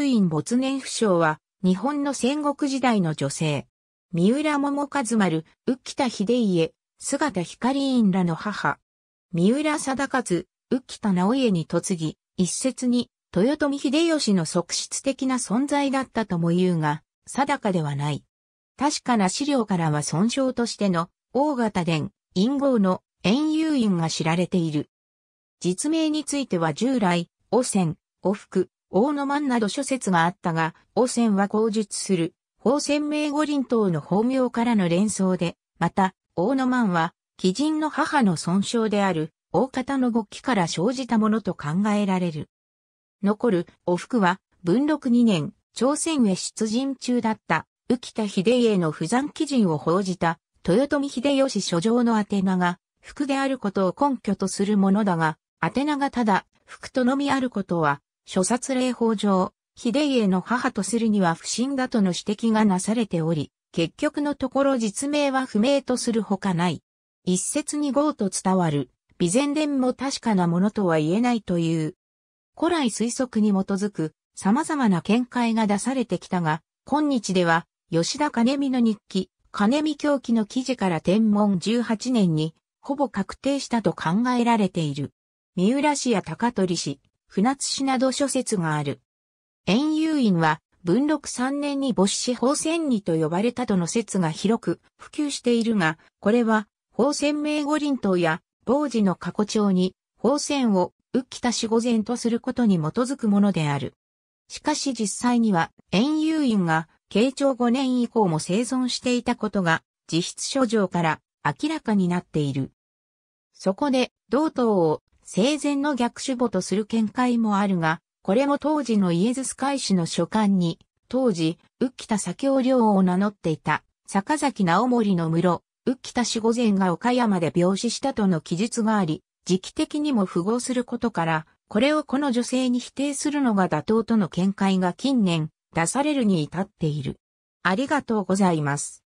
通院没年不詳は、日本の戦国時代の女性。三浦桃和丸、浮田秀家、姿光院らの母。三浦貞勝、浮田直家に嫁ぎ、一説に、豊臣秀吉の側室的な存在だったとも言うが、定かではない。確かな資料からは損傷としての、大型伝、陰謀の、遠遊院が知られている。実名については従来、汚染、汚服、王の満など諸説があったが、王戦は口述する、法仙名五輪等の法名からの連想で、また、王の満は、貴人の母の損傷である、大方の極起から生じたものと考えられる。残る、お服は、文禄2年、朝鮮へ出陣中だった、浮田秀家の不残貴人を報じた、豊臣秀吉書状の宛名が、服であることを根拠とするものだが、宛名がただ、服とのみあることは、諸殺令法上、秀家の母とするには不審だとの指摘がなされており、結局のところ実名は不明とするほかない。一説に号と伝わる、備前伝も確かなものとは言えないという。古来推測に基づく様々な見解が出されてきたが、今日では吉田金美の日記、金美狂気の記事から天文18年にほぼ確定したと考えられている。三浦氏や高取氏。船津市など諸説がある。円遊院は、文禄3年に母子法仙にと呼ばれたとの説が広く普及しているが、これは、法仙名五輪島や、傍時の過去帳に、法仙を、浮きたし御前とすることに基づくものである。しかし実際には、円遊院が、慶長5年以降も生存していたことが、自筆書状から明らかになっている。そこで、同等を生前の逆主母とする見解もあるが、これも当時のイエズス会史の書簡に、当時、浮田左京領を名乗っていた、坂崎直盛の室、浮田守護前が岡山で病死したとの記述があり、時期的にも符合することから、これをこの女性に否定するのが妥当との見解が近年出されるに至っている。ありがとうございます。